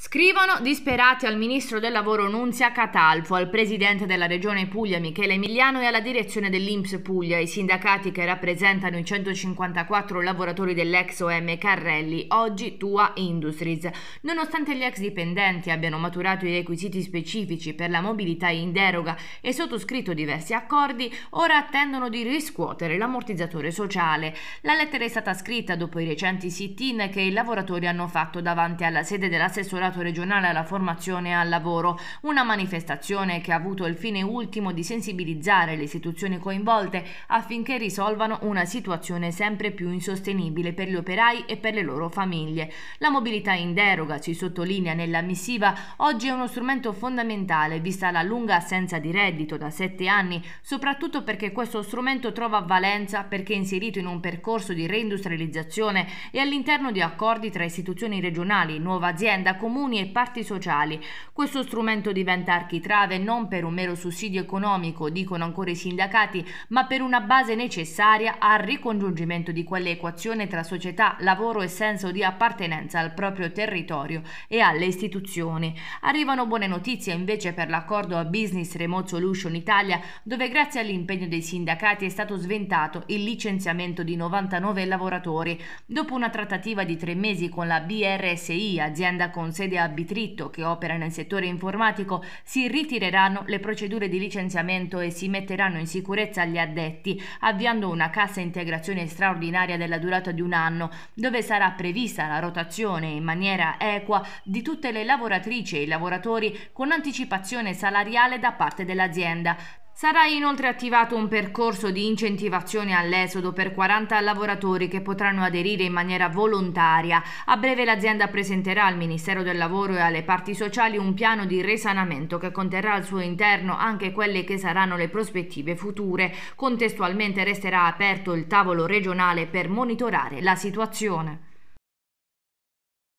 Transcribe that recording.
Scrivono disperati al ministro del lavoro Nunzia Catalfo, al presidente della regione Puglia Michele Emiliano e alla direzione dell'Inps Puglia, i sindacati che rappresentano i 154 lavoratori dell'ex OM Carrelli, oggi Tua Industries. Nonostante gli ex dipendenti abbiano maturato i requisiti specifici per la mobilità in deroga e sottoscritto diversi accordi, ora attendono di riscuotere l'ammortizzatore sociale. La lettera è stata scritta dopo i recenti sit-in che i lavoratori hanno fatto davanti alla sede dell'assessora Comitato regionale alla formazione e al lavoro, una manifestazione che ha avuto il fine ultimo di sensibilizzare le istituzioni coinvolte affinché risolvano una situazione sempre più insostenibile per gli operai e per le loro famiglie. La mobilità in deroga, si sottolinea nella missiva, oggi è uno strumento fondamentale vista la lunga assenza di reddito da sette anni, soprattutto perché questo strumento trova valenza perché inserito in un percorso di reindustrializzazione e all'interno di accordi tra istituzioni regionali, nuova azienda, comune comuni e parti sociali. Questo strumento diventa architrave non per un mero sussidio economico, dicono ancora i sindacati, ma per una base necessaria al ricongiungimento di quell'equazione tra società, lavoro e senso di appartenenza al proprio territorio e alle istituzioni. Arrivano buone notizie invece per l'accordo a Business Remote Solution Italia, dove grazie all'impegno dei sindacati è stato sventato il licenziamento di 99 lavoratori, dopo una trattativa di tre mesi con la BRSI, azienda con sede sede a Bitritto, che opera nel settore informatico, si ritireranno le procedure di licenziamento e si metteranno in sicurezza gli addetti, avviando una cassa integrazione straordinaria della durata di un anno, dove sarà prevista la rotazione in maniera equa di tutte le lavoratrici e i lavoratori con anticipazione salariale da parte dell'azienda. Sarà inoltre attivato un percorso di incentivazione all'esodo per 40 lavoratori che potranno aderire in maniera volontaria. A breve l'azienda presenterà al Ministero del Lavoro e alle parti sociali un piano di risanamento che conterrà al suo interno anche quelle che saranno le prospettive future. Contestualmente resterà aperto il tavolo regionale per monitorare la situazione.